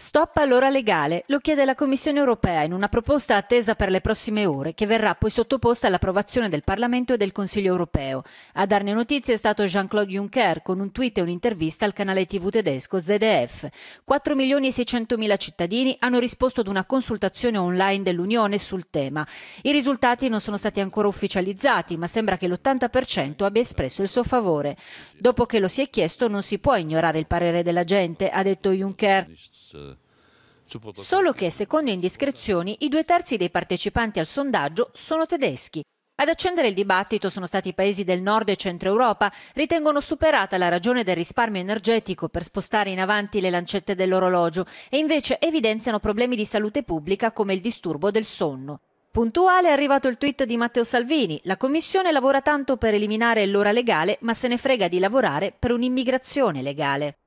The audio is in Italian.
Stop all'ora legale, lo chiede la Commissione europea in una proposta attesa per le prossime ore, che verrà poi sottoposta all'approvazione del Parlamento e del Consiglio europeo. A darne notizie è stato Jean-Claude Juncker con un tweet e un'intervista al canale TV tedesco ZDF. 4 milioni e 600 mila cittadini hanno risposto ad una consultazione online dell'Unione sul tema. I risultati non sono stati ancora ufficializzati, ma sembra che l'80% abbia espresso il suo favore. Dopo che lo si è chiesto non si può ignorare il parere della gente, ha detto Juncker. Solo che, secondo indiscrezioni, i due terzi dei partecipanti al sondaggio sono tedeschi. Ad accendere il dibattito sono stati i paesi del nord e centro Europa, ritengono superata la ragione del risparmio energetico per spostare in avanti le lancette dell'orologio e invece evidenziano problemi di salute pubblica come il disturbo del sonno. Puntuale è arrivato il tweet di Matteo Salvini. La Commissione lavora tanto per eliminare l'ora legale, ma se ne frega di lavorare per un'immigrazione legale.